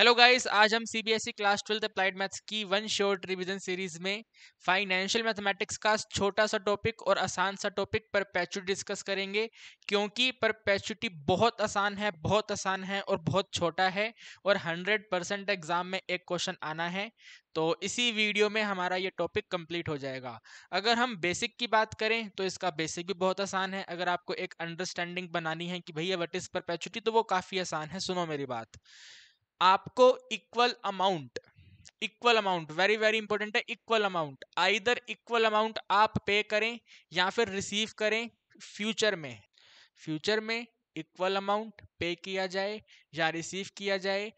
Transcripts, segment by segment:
Hello guys आज हम CBSE class twelfth applied maths की वन शॉर्ट रिवीजन सीरीज में फाइनेंशियल मैथमेटिक्स का छोटा सा टॉपिक और आसान सा टॉपिक परपैचुटी डिस्कस करेंगे क्योंकि परपैचुटी बहुत आसान है बहुत आसान है और बहुत छोटा है और 100 परसेंट एग्जाम में एक क्वेश्चन आना है तो इसी वीडियो में हमारा ये टॉपिक कंप्लीट हो जाएगा अगर हम बेसिक की बात करें तो इसका बेसिक भी बहुत आसान है अगर आपको एक अंडरस्टैंडिंग बनानी है कि भैया वट इज़ परपैचुटी तो वो काफ़ी आसान है सुनो मेरी बात आपको equal amount equal amount very very important है equal amount either equal amount आप पे करें या फिर रिसीव करें फ्यूचर में फ्यूचर में इक्वल अमाउंट पे किया जाए या रिसीव किया जाए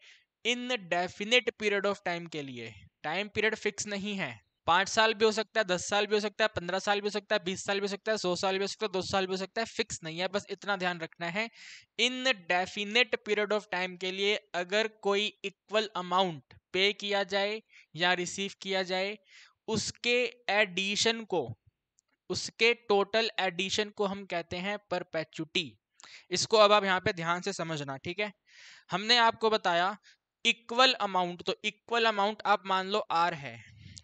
indefinite period of time के लिए टाइम पीरियड फिक्स नहीं है पांच साल भी हो सकता है दस साल भी हो सकता है पंद्रह साल भी हो सकता है बीस साल भी हो सकता है सौ साल भी हो सकता है दो साल भी हो सकता है फिक्स नहीं है बस इतना ध्यान रखना है indefinite period of time के लिए अगर कोई इक्वल अमाउंट पे किया जाए या रिसीव किया जाए उसके एडिशन को उसके टोटल एडिशन को हम कहते हैं परपैचुटी इसको अब आप यहाँ पे ध्यान से समझना ठीक है हमने आपको बताया इक्वल अमाउंट तो इक्वल अमाउंट आप मान लो आर है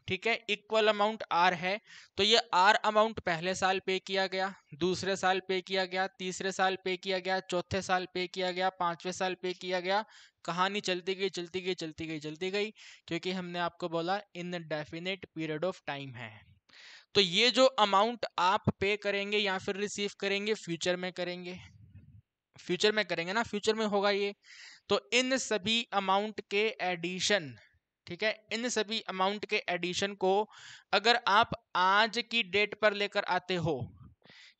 ठीक है इक्वल अमाउंट आर है तो ये आर अमाउंट पहले साल पे किया गया दूसरे साल पे किया गया तीसरे साल पे किया गया चौथे साल पे किया गया पांचवें साल पे किया गया कहानी चलती गई चलती गई चलती गई चलती गई क्योंकि हमने आपको बोला indefinite period of time है तो ये जो अमाउंट आप पे करेंगे या फिर रिसीव करेंगे फ्यूचर में करेंगे फ्यूचर में करेंगे ना फ्यूचर में होगा ये तो इन सभी अमाउंट के एडिशन ठीक है इन सभी अमाउंट के एडिशन को अगर आप आज की डेट पर लेकर आते हो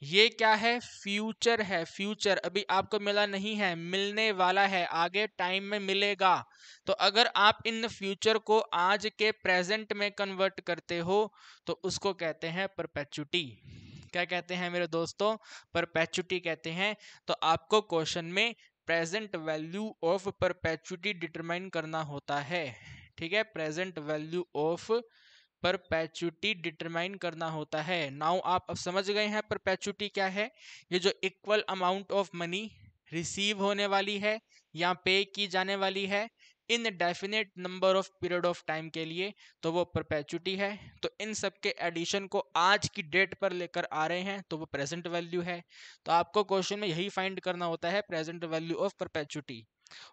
ये क्या है फ्यूचर है फ्यूचर अभी आपको मिला नहीं है मिलने वाला है आगे टाइम में मिलेगा तो अगर आप इन फ्यूचर को आज के प्रेजेंट में कन्वर्ट करते हो तो उसको कहते हैं परपैचुटी क्या कहते हैं मेरे दोस्तों परपैचुटी कहते हैं तो आपको क्वेश्चन में present value of perpetuity determine करना होता है ठीक है present value of perpetuity determine करना होता है नाउ आप अब समझ गए हैं परपैचुटी क्या है ये जो equal amount of money receive होने वाली है या पे की जाने वाली है indefinite number of period of time के लिए तो वो परपैचुटी है तो इन सब के एडिशन को आज की डेट पर लेकर आ रहे हैं तो वो प्रेजेंट वैल्यू है तो आपको क्वेश्चन में यही फाइंड करना होता है प्रेजेंट वैल्यू ऑफ परपैचुटी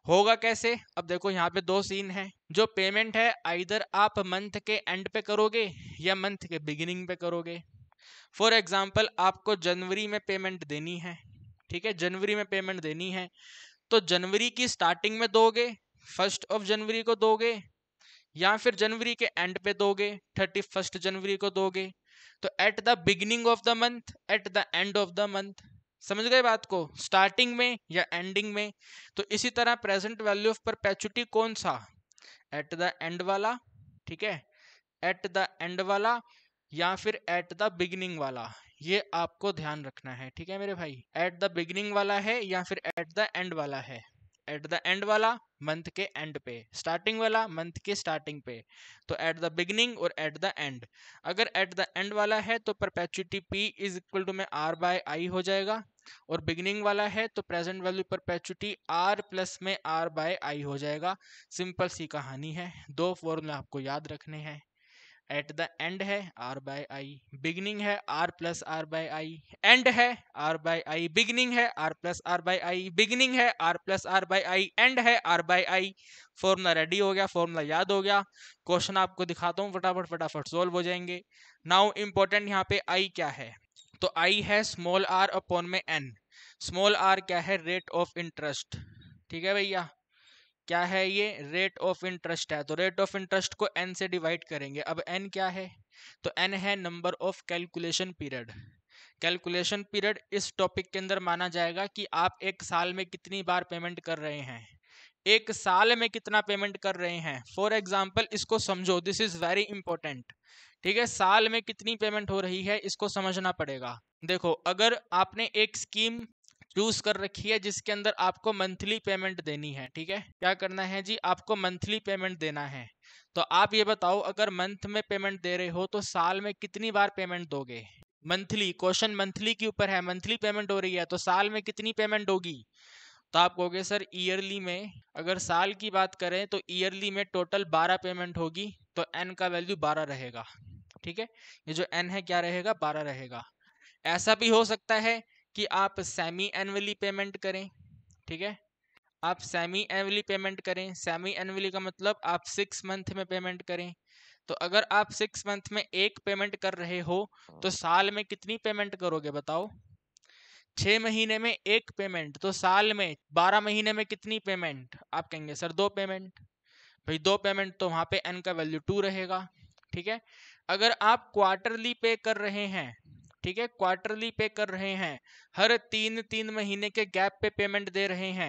होगा कैसे अब देखो यहाँ पे दो सीन है जो पेमेंट है आइधर आप मंथ के एंड पे करोगे या मंथ के बिगिनिंग पे करोगे फॉर एग्जाम्पल आपको जनवरी में पेमेंट देनी है ठीक है जनवरी में पेमेंट देनी है तो जनवरी की स्टार्टिंग में दोगे फर्स्ट ऑफ जनवरी को दोगे या फिर जनवरी के एंड पे दोगे थर्टी फर्स्ट जनवरी को दोगे तो at the beginning of the month at the end of the month समझ गए बात को स्टार्टिंग में या एंडिंग में तो इसी तरह प्रेजेंट वैल्यू ऑफ पैचुटी कौन सा एट द एंड वाला ठीक है एट द एंड वाला या फिर एट द बिगिनिंग वाला ये आपको ध्यान रखना है ठीक है मेरे भाई एट द बिगिनिंग वाला है या फिर एट द एंड वाला है एट द एंड वाला मंथ के एंड पे स्टार्टिंग वाला मंथ के स्टार्टिंग पे तो एट द बिगिनिंग और एट द एंड अगर एट द एंड वाला है तो perpetuity P is equal to में आर बाय आई हो जाएगा और बिगिनिंग वाला है तो present value perpetuity R plus में आर बाय आई हो जाएगा सिंपल सी कहानी है दो फॉर्मूला आपको याद रखने हैं एट द एंड है आर बाय आई बिगनिंग है R plus R by I end है आर बाय आई बिगनिंग है R plus R by I beginning है R plus R by I end है R by I formula ready हो गया formula याद हो गया क्वेश्चन आपको दिखाता हूँ फटाफट फटाफट सोल्व हो जाएंगे नाउ इम्पोर्टेंट यहाँ पे आई क्या है तो आई है स्मॉल आर अपॉन में एन स्मॉल आर क्या है रेट ऑफ इंटरेस्ट ठीक है भैया क्या है ये रेट ऑफ इंटरेस्ट है तो रेट ऑफ इंटरेस्ट को एन से डिवाइड करेंगे अब एन क्या है तो एन है number of calculation period calculation period इस टॉपिक के अंदर माना जाएगा कि आप एक साल में कितनी बार पेमेंट कर रहे हैं एक साल में कितना पेमेंट कर रहे हैं फॉर एग्जाम्पल इसको समझो दिस इज वेरी इंपॉर्टेंट ठीक है साल में कितनी पेमेंट हो रही है इसको समझना पड़ेगा देखो अगर आपने एक स्कीम चूज कर रखी है जिसके अंदर आपको मंथली पेमेंट देनी है ठीक है क्या करना है जी आपको मंथली पेमेंट देना है तो आप ये बताओ अगर मंथ में पेमेंट दे रहे हो तो साल में कितनी बार पेमेंट दोगे मंथली क्वेश्चन मंथली के ऊपर है मंथली पेमेंट हो रही है तो साल में कितनी पेमेंट होगी तो आप कहोगे सर ईयरली में अगर साल की बात करें तो ईयरली में टोटल बारह पेमेंट होगी तो एन का वैल्यू बारह रहेगा ठीक है ये जो एन है क्या रहेगा बारह रहेगा ऐसा भी हो सकता है कि आप सेमी एनअली पेमेंट करें ठीक है आप सेमी एनअली पेमेंट करें सेमी एनुअली का मतलब आप सिक्स मंथ में पेमेंट करें तो अगर आप सिक्स मंथ में एक पेमेंट कर रहे हो तो साल में कितनी पेमेंट करोगे बताओ छः महीने में एक पेमेंट तो साल में बारह महीने में कितनी पेमेंट आप कहेंगे सर दो पेमेंट भाई दो पेमेंट तो वहाँ पे एन का वैल्यू टू रहेगा ठीक है अगर आप क्वार्टरली पे कर रहे हैं ठीक है क्वार्टरली पे कर रहे हैं हर तीन तीन महीने के गैप पे पेमेंट दे रहे हैं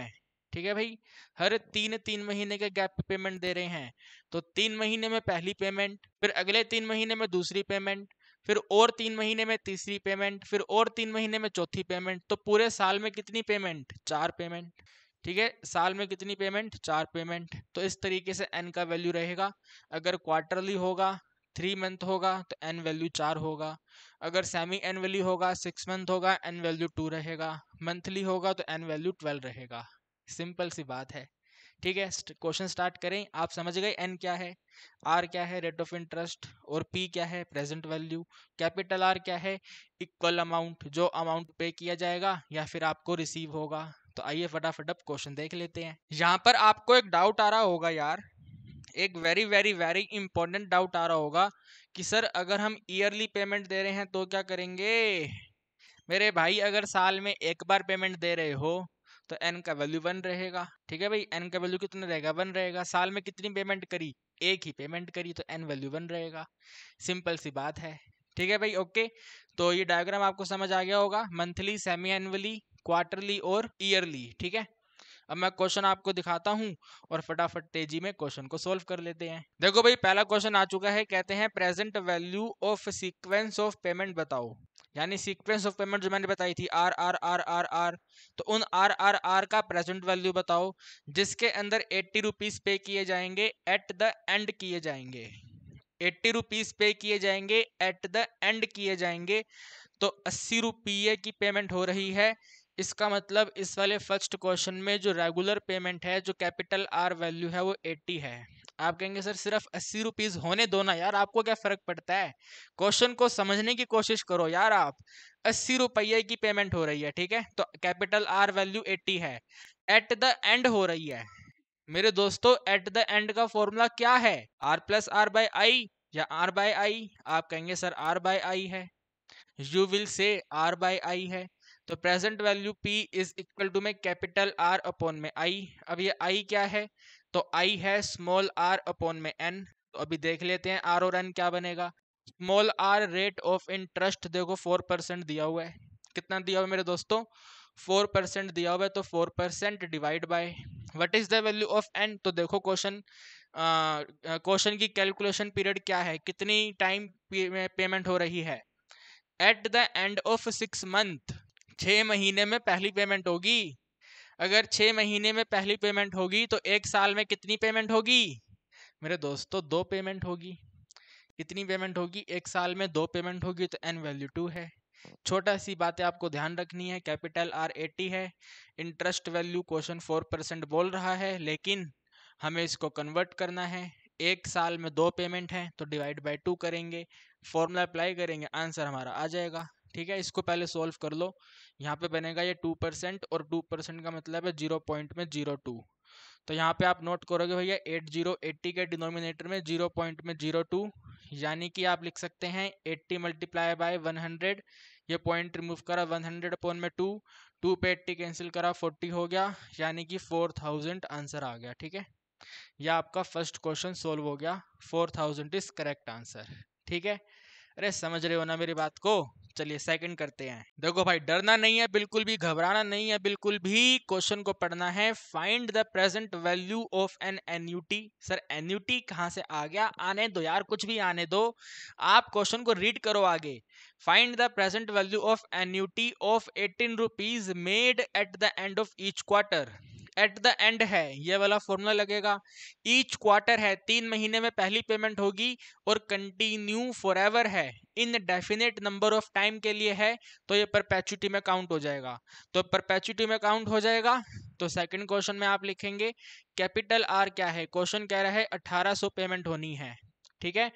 ठीक है भाई हर तीन तीन महीने के गैप पे पेमेंट दे रहे हैं तो तीन महीने में पहली पेमेंट फिर अगले तीन महीने में दूसरी पेमेंट फिर और तीन महीने में तीसरी पेमेंट फिर और तीन महीने में चौथी पेमेंट तो पूरे साल में कितनी पेमेंट चार पेमेंट ठीक है साल में कितनी पेमेंट चार पेमेंट तो इस तरीके से एन का वैल्यू रहेगा अगर क्वार्टरली होगा थ्री मंथ होगा तो एन वैल्यू चार होगा अगर सेमी एन वैल्यू होगा सिक्स मंथ होगा एन वैल्यू टू रहेगा मंथली होगा तो एन वैल्यू ट्वेल्व रहेगा सिंपल सी बात है ठीक है क्वेश्चन स्टार्ट करें आप समझ गए एन क्या है आर क्या है रेट ऑफ इंटरेस्ट और पी क्या है प्रेजेंट वैल्यू कैपिटल आर क्या है इक्वल अमाउंट जो अमाउंट पे किया जाएगा या फिर आपको रिसीव होगा तो आइए फटाफट अब क्वेश्चन देख लेते हैं यहाँ पर आपको एक डाउट आ रहा होगा यार एक very very very important doubt आ रहा होगा कि सर अगर हम ईयरली पेमेंट दे रहे हैं तो क्या करेंगे मेरे भाई अगर साल में एक बार पेमेंट दे रहे हो तो एन का वैल्यू वन रहेगा ठीक है भाई एन का वैल्यू कितना रहेगा वन रहेगा साल में कितनी पेमेंट करी एक ही पेमेंट करी तो एन वैल्यू वन रहेगा सिंपल सी बात है ठीक है भाई ओके तो ये डायग्राम आपको समझ आ गया होगा मंथली सेमी एनुअली क्वार्टरली और ईयरली ठीक है अब मैं क्वेश्चन आपको दिखाता हूँ और फटाफट तेजी में क्वेश्चन को सोल्व कर लेते हैं देखो भाई पहला क्वेश्चन आ चुका है कहते हैं present value of sequence of payment बताओ यानी सीक्वेंस ऑफ पेमेंट जो मैंने बताई थी R R R R R तो उन आर आर आर का प्रेजेंट वैल्यू बताओ जिसके अंदर एट्टी रुपीज पे किए जाएंगे एट द एंड किए जाएंगे एट्टी रुपीज पे किए जाएंगे एट द एंड किए जाएंगे तो अस्सी रुपये की पेमेंट हो रही है इसका मतलब इस वाले फर्स्ट क्वेश्चन में जो रेगुलर पेमेंट है जो कैपिटल आर वैल्यू है वो एट्टी है आप कहेंगे सर सिर्फ अस्सी रुपीज होने दो ना यार आपको क्या फर्क पड़ता है क्वेश्चन को समझने की कोशिश करो यार आप अस्सी रुपये की पेमेंट हो रही है ठीक है तो कैपिटल आर वैल्यू एट्टी है एट द एंड हो रही है मेरे दोस्तों एट द एंड का फॉर्मूला क्या है R plus R by I या आर बाय आई आप कहेंगे सर आर बाय आई है you will say R by I है तो present value P is equal to में कैपिटल आर अपॉन में आई अब ये आई क्या है तो आई है स्मॉल आर अपॉन में एन तो अभी देख लेते हैं आर और एन क्या बनेगा small R rate of interest देखो फोर परसेंट दिया हुआ है कितना दिया हुआ है मेरे दोस्तों फोर परसेंट दिया हुआ है तो four percent divide by what is the value of N तो देखो क्वेश्चन क्वेश्चन की कैलकुलेशन पीरियड क्या है कितनी टाइम पेमेंट हो रही है at the end of six month छः महीने में पहली पेमेंट होगी अगर छः महीने में पहली पेमेंट होगी तो एक साल में कितनी पेमेंट होगी मेरे दोस्तों दो पेमेंट होगी कितनी पेमेंट होगी एक साल में दो पेमेंट होगी तो एन वैल्यू टू है छोटा सी बातें आपको ध्यान रखनी है कैपिटल आर एटी है interest value question four percent बोल रहा है लेकिन हमें इसको कन्वर्ट करना है एक साल में दो पेमेंट है तो डिवाइड बाई टू करेंगे फॉर्मूला अप्लाई करेंगे आंसर हमारा आ जाएगा ठीक है इसको पहले सॉल्व कर लो यहाँ पे बनेगा ये टू परसेंट और टू परसेंट का मतलब है जीरो पॉइंट में जीरो टू तो यहाँ पे आप नोट करोगे भैया एट जीरो एट्टी के डिनोमिनेटर में जीरो पॉइंट में जीरो टू यानी कि आप लिख सकते हैं eighty multiply by one hundred ये पॉइंट रिमूव करा वन हंड्रेड अपॉन में टू टू पे एट्टी कैंसिल करा फोर्टी हो गया यानी कि फोर थाउजेंड आंसर आ गया ठीक है यह आपका फर्स्ट क्वेश्चन सोल्व हो गया four thousand is correct answer ठीक है अरे समझ रहे हो ना मेरी बात को चलिए सेकंड करते हैं देखो भाई डरना नहीं है बिल्कुल भी घबराना नहीं है बिल्कुल भी क्वेश्चन को पढ़ना है find the present value of an annuity sir annuity कहाँ से आ गया आने दो यार कुछ भी आने दो आप क्वेश्चन को रीड करो आगे find the present value of annuity of eighteen rupees made at the end of each quarter at the end है ये वाला फॉर्मूला लगेगा ईच क्वार्टर है तीन महीने में पहली पेमेंट होगी और कंटिन्यू फॉर एवर है indefinite number of time के लिए है तो ये परपैचुटी में काउंट हो जाएगा तो परपैचुटी में काउंट हो जाएगा तो सेकंड क्वेश्चन में आप लिखेंगे कैपिटल आर क्या है क्वेश्चन कह रहा है अठारह पेमेंट होनी है ठीक है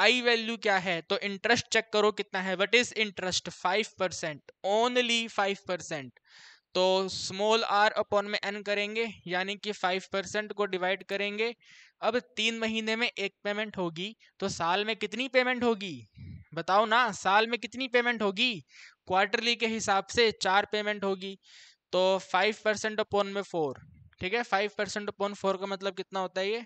आई वैल्यू क्या है तो इंटरेस्ट चेक करो कितना है what is interest five percent only five percent तो स्मॉल आर अपॉन में एन करेंगे यानी कि फाइव परसेंट को डिवाइड करेंगे अब तीन महीने में एक पेमेंट होगी तो साल में कितनी पेमेंट होगी बताओ ना साल में कितनी पेमेंट होगी क्वार्टरली के हिसाब से चार पेमेंट होगी तो फाइव परसेंट अपॉन में फोर ठीक है फाइव परसेंट अपॉन फोर का मतलब कितना होता है ये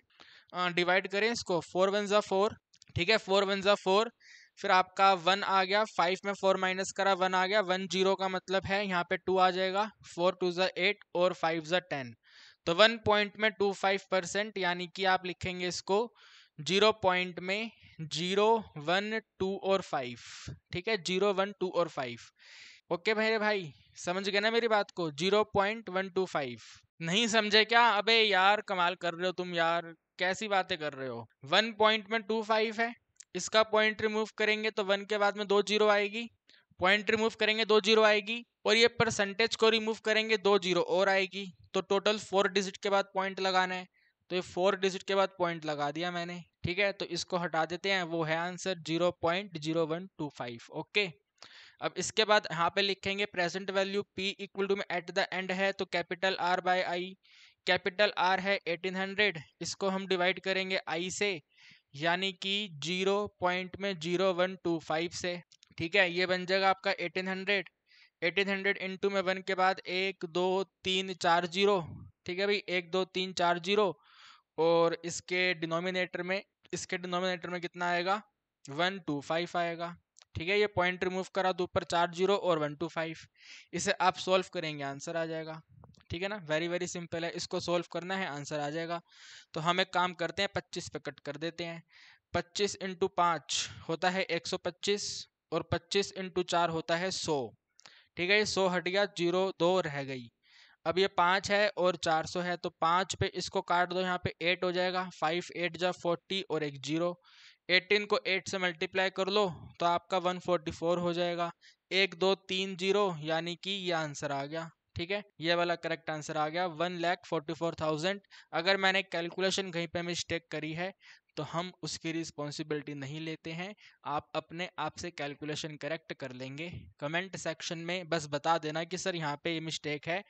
डिवाइड करें इसको फोर वन ज़ा फोर ठीक है फोर वन ज़ा फोर फिर आपका वन आ गया फाइव में फोर माइनस करा वन आ गया वन जीरो का मतलब है यहाँ पे टू आ जाएगा फोर टू ज़ा एट और फाइव ज़ा टेन तो वन पॉइंट में टू फाइव परसेंट यानी कि आप लिखेंगे इसको जीरो पॉइंट में जीरो वन टू और फाइव ठीक है जीरो वन टू और फाइव ओके मेरे भाई समझ गए ना मेरी बात को zero point one two five नहीं समझे क्या अबे यार कमाल कर रहे हो तुम यार कैसी बातें कर रहे हो वन पॉइंट में टू फाइव है इसका पॉइंट रिमूव करेंगे तो वन के बाद में दो जीरो आएगी पॉइंट रिमूव करेंगे दो जीरो आएगी और ये परसेंटेज को रिमूव करेंगे दो जीरो और आएगी तो टोटल फोर डिजिट के बाद पॉइंट लगाना है तो ये फोर डिजिट के बाद पॉइंट लगा दिया मैंने ठीक है तो इसको हटा देते हैं वो है answer zero point zero one two five okay अब इसके बाद यहाँ पे लिखेंगे present value P equal to में एट द एंड है तो capital R by I capital R है एटीन हंड्रेड इसको हम डिवाइड करेंगे आई से यानी कि जीरो पॉइंट में जीरो वन टू फाइव से ठीक है ये बन जाएगा आपका eighteen hundred eighteen hundred into में वन के बाद एक दो तीन चार जीरो ठीक है भाई एक दो तीन चार जीरो और इसके डिनोमिनेटर में इसके डिनोमिनेटर में कितना आएगा वन टू फाइव आएगा ठीक है ये पॉइंट रिमूव करा दो ऊपर चार जीरो और वन टू फाइव इसे आप सॉल्व करेंगे आंसर आ जाएगा ठीक है ना वेरी वेरी सिंपल है इसको सोल्व करना है आंसर आ जाएगा तो हम एक काम करते हैं पच्चीस पे कट कर देते हैं पच्चीस इंटू पाँच होता है एक सौ पच्चीस और पच्चीस इंटू चार होता है सौ ठीक है ये सौ हट गया जीरो दो रह गई अब ये पाँच है और चार सौ है तो पाँच पे इसको काट दो यहाँ पे एट हो जाएगा फाइव एट जा फोर्टी और एक जीरो एटीन को एट से मल्टीप्लाई कर लो तो आपका वन फोर्टी फोर हो जाएगा एक दो तीन जीरो यानी कि ये आंसर आ गया ठीक है ये वाला करेक्ट आंसर आ गया one lakh forty four thousand अगर मैंने कैलकुलेशन कहीं पे मिस्टेक करी है तो हम उसकी रिस्पॉन्सिबिलिटी नहीं लेते हैं आप अपने आप से कैलकुलेशन करेक्ट कर लेंगे कमेंट सेक्शन में बस बता देना कि सर यहाँ पे ये मिस्टेक है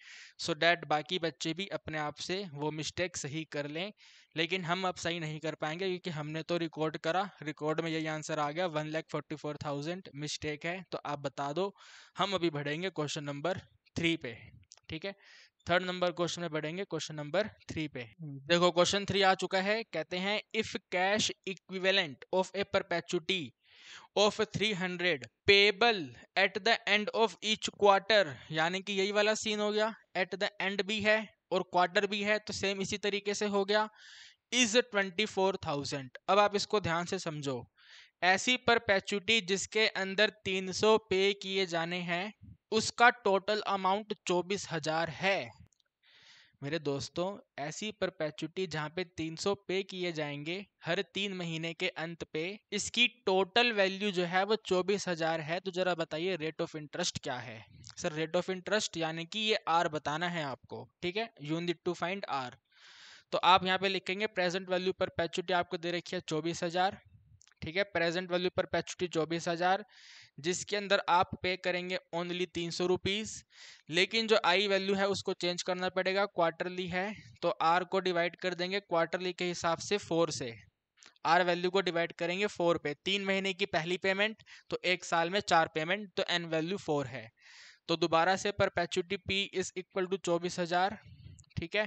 सो so डैट बाकी बच्चे भी अपने आप से वो मिस्टेक सही कर लें लेकिन हम अब सही नहीं कर पाएंगे क्योंकि हमने तो रिकॉर्ड करा रिकॉर्ड में यही आंसर आ गया one lakh forty four thousand mistake है तो आप बता दो हम अभी बढ़ेंगे क्वेश्चन नंबर थ्री पे ठीक है थर्ड नंबर क्वेश्चन में पढ़ेंगे क्वेश्चन नंबर थ्री पे हम्म। देखो क्वेश्चन थ्री आ चुका है कहते हैं if cash equivalent of a perpetuity of three hundred payable at the end of each quarter यानी कि यही वाला सीन हो गया एट द एंड भी है और क्वार्टर भी है तो सेम इसी तरीके से हो गया इज ट्वेंटी फोर थाउजेंड अब आप इसको ध्यान से समझो ऐसी परपैचुटी जिसके अंदर तीन सौ पे किए जाने हैं उसका टोटल अमाउंट चौबीस हजार है मेरे दोस्तों ऐसी परपैचुटी जहाँ पे 300 पे किए जाएंगे हर तीन महीने के अंत पे इसकी टोटल वैल्यू जो है वो चौबीस हजार है तो जरा बताइए रेट ऑफ इंटरेस्ट क्या है सर रेट ऑफ इंटरेस्ट यानी कि ये आर बताना है आपको ठीक है you need to find R तो आप यहाँ पे लिखेंगे प्रेजेंट वैल्यू परपैचुटी आपको दे रखी है चौबीस हजार ठीक है प्रेजेंट वैल्यू परपैचुटी चौबीस हजार जिसके अंदर आप पे करेंगे ओनली तीन सौ रुपीज़ लेकिन जो आई वैल्यू है उसको चेंज करना पड़ेगा क्वार्टरली है तो आर को डिवाइड कर देंगे क्वार्टरली के हिसाब से फोर से आर वैल्यू को डिवाइड करेंगे फोर पे तीन महीने की पहली पेमेंट तो एक साल में चार पेमेंट तो एन वैल्यू फोर है तो दोबारा से perpetuity P is equal to चौबीस हज़ार ठीक है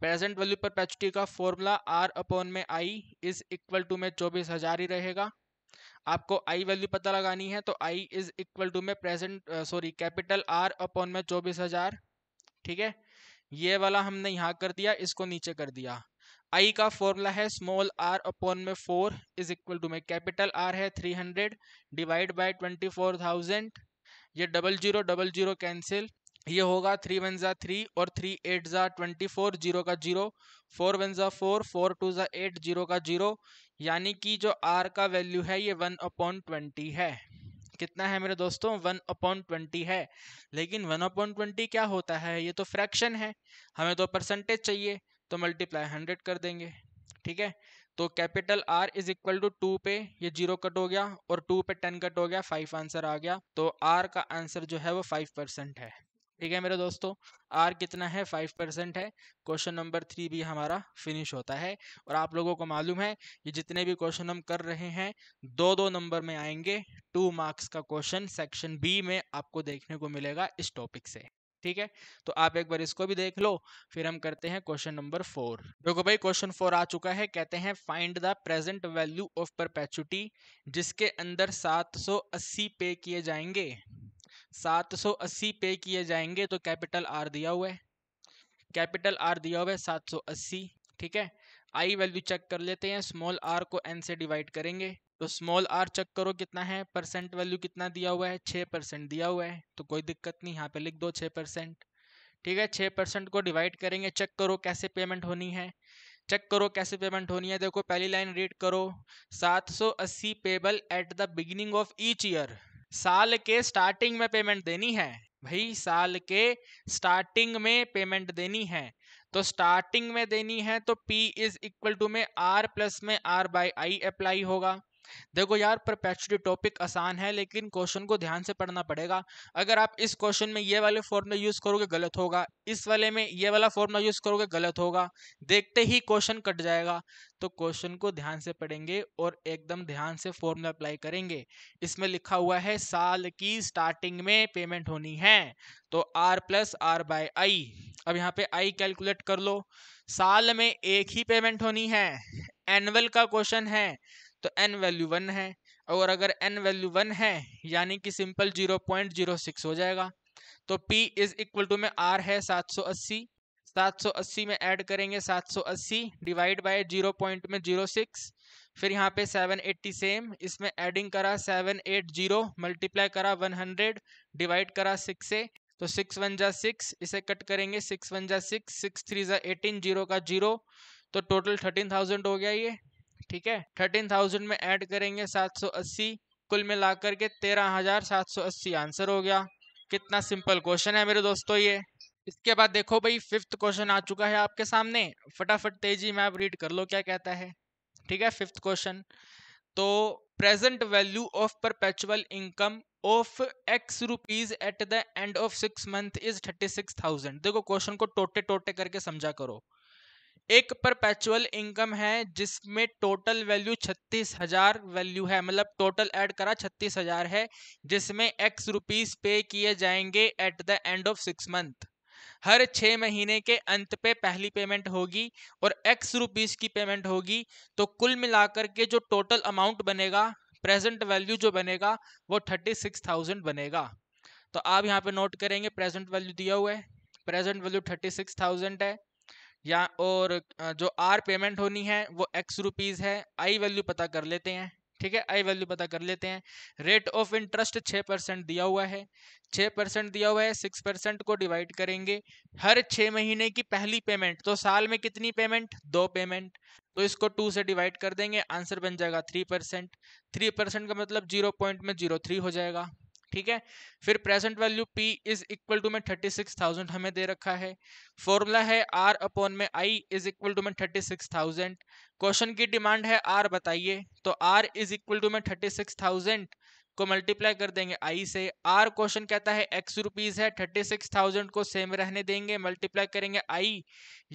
प्रेजेंट वैल्यू परपैचुटी का फॉर्मूला आर अपॉन में आई इज इक्वल टू में चौबीस हज़ार ही रहेगा आपको आई वैल्यू पता लगानी है तो आई इज इक्वल टू में present sorry capital R upon में चौबीस हजार ठीक है ये वाला हमने यहाँ कर दिया इसको नीचे कर दिया आई का फॉर्मूला है स्मॉल आर अपॉन में फोर इज इक्वल टू में कैपिटल आर है three hundred divide by twenty four thousand ये double zero double zero cancel ये होगा थ्री वन ज़ा थ्री और थ्री एट ज़ा ट्वेंटी फोर जीरो का जीरो फोर वन ज़ा फोर फोर टू ज़ा एट जीरो का जीरो यानी कि जो आर का वैल्यू है ये वन अपॉन ट्वेंटी है कितना है मेरे दोस्तों वन अपॉन ट्वेंटी है लेकिन वन अपॉन ट्वेंटी क्या होता है ये तो फ्रैक्शन है हमें तो परसेंटेज चाहिए तो मल्टीप्लाई हंड्रेड कर देंगे ठीक है तो capital R is equal to two पे ये जीरो कट हो गया और टू पे टेन कट हो गया फाइव आंसर आ गया तो आर का आंसर जो है वो फाइव परसेंट है ठीक है मेरे दोस्तों आर कितना है फाइव परसेंट है क्वेश्चन नंबर थ्री भी हमारा फिनिश होता है और आप लोगों को मालूम है ये जितने भी क्वेश्चन हम कर रहे हैं दो दो नंबर में आएंगे टू मार्क्स का क्वेश्चन सेक्शन बी में आपको देखने को मिलेगा इस टॉपिक से ठीक है तो आप एक बार इसको भी देख लो फिर हम करते हैं क्वेश्चन नंबर फोर देखो भाई क्वेश्चन फोर आ चुका है कहते हैं find the present value of perpetuity जिसके अंदर 780 पे किए जाएंगे 780 पे किए जाएंगे तो कैपिटल आर दिया हुआ है कैपिटल आर दिया हुआ है 780 ठीक है आई वैल्यू चेक कर लेते हैं स्मॉल आर को एन से डिवाइड करेंगे तो स्मॉल आर चेक करो कितना है परसेंट वैल्यू कितना दिया हुआ है छः परसेंट दिया हुआ है तो कोई दिक्कत नहीं यहाँ पे लिख दो छः परसेंट ठीक है छः परसेंट को डिवाइड करेंगे चेक करो कैसे पेमेंट होनी है चेक करो कैसे पेमेंट होनी है देखो पहली लाइन रीड करो 780 payable at the beginning of each year साल के स्टार्टिंग में पेमेंट देनी है भाई साल के स्टार्टिंग में पेमेंट देनी है तो स्टार्टिंग में देनी है तो P इज इक्वल टू में R प्लस में R बाई आई अप्लाई होगा देखो यार परपेचुटी टॉपिक आसान है लेकिन क्वेश्चन को ध्यान से पढ़ना पड़ेगा अगर आप इस क्वेश्चन में ये वाले फॉर्मूला यूज करोगे गलत होगा इस वाले में ये वाला फॉर्मूला यूज करोगे गलत होगा देखते ही क्वेश्चन कट जाएगा तो क्वेश्चन को ध्यान से पढ़ेंगे और एकदम ध्यान से फॉर्मूला अप्लाई करेंगे इसमें लिखा हुआ है साल की स्टार्टिंग में पेमेंट होनी है तो आर प्लस आर अब यहाँ पे आई कैलकुलेट कर लो साल में एक ही पेमेंट होनी है एनुअल का क्वेश्चन है तो एन वैल्यू वन है और अगर एन वैल्यू वन है यानी कि simple zero point zero six हो जाएगा तो पी इज इक्वल टू में आर है सात सौ अस्सी सात सौ अस्सी में ऐड करेंगे सात सौ अस्सी डिवाइड बाय जीरो पॉइंट में जीरो सिक्स फिर यहाँ पे सेवन एट्टी सेम इसमें एडिंग करा सेवन एट जीरो मल्टीप्लाई करा वन हंड्रेड डिवाइड करा सिक्स से तो सिक्स वन जा सिक्स इसे कट करेंगे सिक्स वन जा सिक्स सिक्स थ्री जा एटीन जीरो का जीरो तो टोटल थर्टीन थाउजेंड हो गया ये ठीक है थर्टीन थाउजेंड में ऐड करेंगे सात सौ अस्सी कुल मिलाकर के तेरह हजार सात सौ अस्सी आंसर हो गया कितना सिंपल क्वेश्चन है मेरे दोस्तों ये इसके बाद देखो भाई फिफ्थ क्वेश्चन आ चुका है आपके सामने फटाफट तेजी मैप रीड कर लो क्या कहता है ठीक है फिफ्थ क्वेश्चन तो present value of perpetual income of X rupees at the end of six month is thirty six thousand देखो क्वेश्चन को टोटे टोटे करके समझा करो एक परपेचुअल इनकम है जिसमें टोटल वैल्यू छत्तीस हजार वैल्यू है मतलब टोटल ऐड करा छत्तीस हजार है जिसमें एक्स रुपीज पे किए जाएंगे at the end of six month हर छ महीने के अंत पे पहली पेमेंट होगी और एक्स रुपीज़ की पेमेंट होगी तो कुल मिलाकर के जो टोटल अमाउंट बनेगा प्रेजेंट वैल्यू जो बनेगा वो थर्टी सिक्स थाउजेंड बनेगा तो आप यहाँ पे नोट करेंगे प्रेजेंट वैल्यू दिया हुआ है present value thirty six thousand है या और जो आर पेमेंट होनी है वो एक्स रुपीज़ है आई वैल्यू पता कर लेते हैं ठीक है आई वैल्यू पता कर लेते हैं रेट ऑफ इंटरेस्ट छः परसेंट दिया हुआ है छः परसेंट दिया हुआ है सिक्स परसेंट को डिवाइड करेंगे हर छः महीने की पहली पेमेंट तो साल में कितनी पेमेंट दो पेमेंट तो इसको टू से डिवाइड कर देंगे आंसर बन जाएगा थ्री परसेंट थ्री परसेंट का मतलब जीरो पॉइंट में जीरो थ्री हो जाएगा ठीक है फिर present value P is equal to में थर्टी सिक्स थाउजेंड हमें दे रखा है फॉर्मूला है आर अपॉन में आई इज इक्वल टू में थर्टी सिक्स थाउजेंड क्वेश्चन की डिमांड है आर बताइए तो आर इज इक्वल टू में थर्टी सिक्स थाउजेंड को मल्टीप्लाई कर देंगे आई से आर क्वेश्चन कहता है एक्स रुपीज है थर्टी सिक्स थाउजेंड को सेम रहने देंगे मल्टीप्लाई करेंगे आई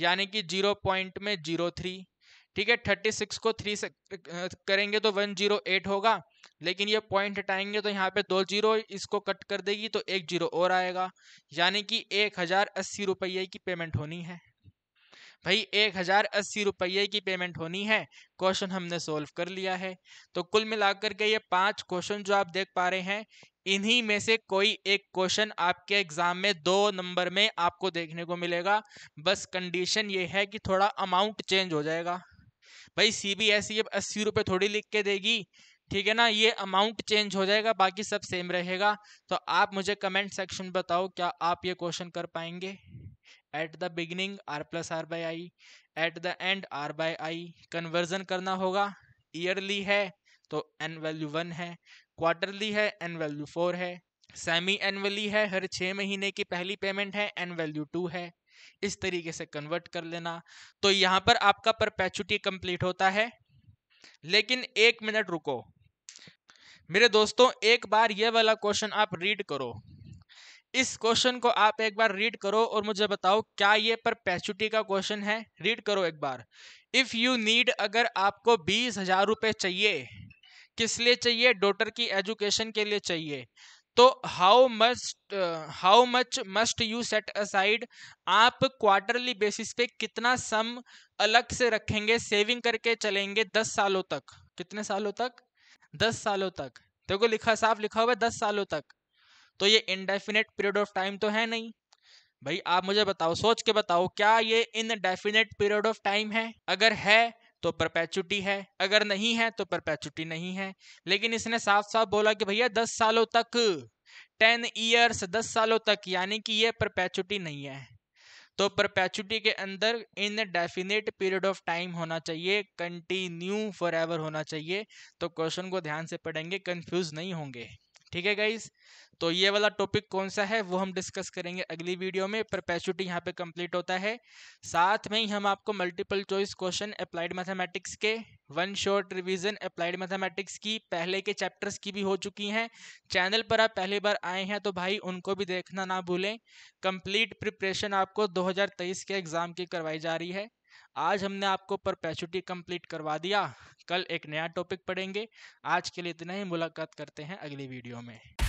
यानी कि जीरो पॉइंट में जीरो थ्री ठीक है थर्टी सिक्स को थ्री से करेंगे तो वन जीरो एट होगा लेकिन ये पॉइंट हटाएंगे तो यहाँ पे दो जीरो इसको कट कर देगी तो एक जीरो और आएगा यानी कि एक हज़ार अस्सी रुपये की पेमेंट होनी है भाई एक हज़ार अस्सी रुपये की पेमेंट होनी है क्वेश्चन हमने सोल्व कर लिया है तो कुल मिलाकर के ये पांच क्वेश्चन जो आप देख पा रहे हैं इन्हीं में से कोई एक क्वेश्चन आपके एग्जाम में दो नंबर में आपको देखने को मिलेगा बस कंडीशन ये है कि थोड़ा अमाउंट चेंज हो जाएगा भाई सी बी एस ई अब अस्सी रुपये थोड़ी लिख के देगी ठीक है ना ये अमाउंट चेंज हो जाएगा बाकी सब सेम रहेगा तो आप मुझे कमेंट सेक्शन बताओ क्या आप ये क्वेश्चन कर पाएंगे at the beginning R plus R by I at the end R by I conversion करना होगा ईयरली है तो एन वैल्यू वन है क्वार्टरली है एन वैल्यू फोर है सेमी एनअली है हर छः महीने की पहली पेमेंट है एन वैल्यू टू है इस तरीके से कन्वर्ट कर लेना तो यहाँ पर आपका परपैचुटी कंप्लीट होता है लेकिन एक मिनट रुको मेरे दोस्तों एक बार ये वाला क्वेश्चन आप रीड करो इस क्वेश्चन को आप एक बार रीड करो और मुझे बताओ क्या ये पर पैचुटी का क्वेश्चन है रीड करो एक बार इफ़ यू नीड अगर आपको बीस हजार रुपए चाहिए किस लिए चाहिए डॉटर की एजुकेशन के लिए चाहिए तो how must how much must you set aside आप क्वार्टरली बेसिस पे कितना सम अलग से रखेंगे सेविंग करके चलेंगे दस सालों तक कितने सालों तक दस सालों तक देखो लिखा साफ लिखा हुआ है दस सालों तक तो ये इनडेफिनेट पीरियड ऑफ टाइम तो है नहीं भाई आप मुझे बताओ सोच के बताओ क्या ये इनडेफिनेट पीरियड ऑफ टाइम है अगर है तो परपैचुटी है अगर नहीं है तो परपैचुटी नहीं है लेकिन इसने साफ साफ बोला कि भैया दस सालों तक टेन ईयर्स दस सालों तक यानी कि यह परपैचुटी नहीं है तो परपैचुटी के अंदर indefinite period of time होना चाहिए कंटिन्यू फॉर एवर होना चाहिए तो क्वेश्चन को ध्यान से पढ़ेंगे कंफ्यूज नहीं होंगे ठीक है गाइज तो ये वाला टॉपिक कौन सा है वो हम डिस्कस करेंगे अगली वीडियो में प्रपैचुटी यहाँ पे कंप्लीट होता है साथ में ही हम आपको multiple choice question applied mathematics के one short revision applied mathematics की पहले के चैप्टर्स की भी हो चुकी हैं चैनल पर आप पहली बार आए हैं तो भाई उनको भी देखना ना भूलें कंप्लीट प्रिपरेशन आपको दो के एग्ज़ाम की करवाई जा रही है आज हमने आपको परपैचुटी कंप्लीट करवा दिया कल एक नया टॉपिक पढ़ेंगे आज के लिए इतना ही मुलाकात करते हैं अगली वीडियो में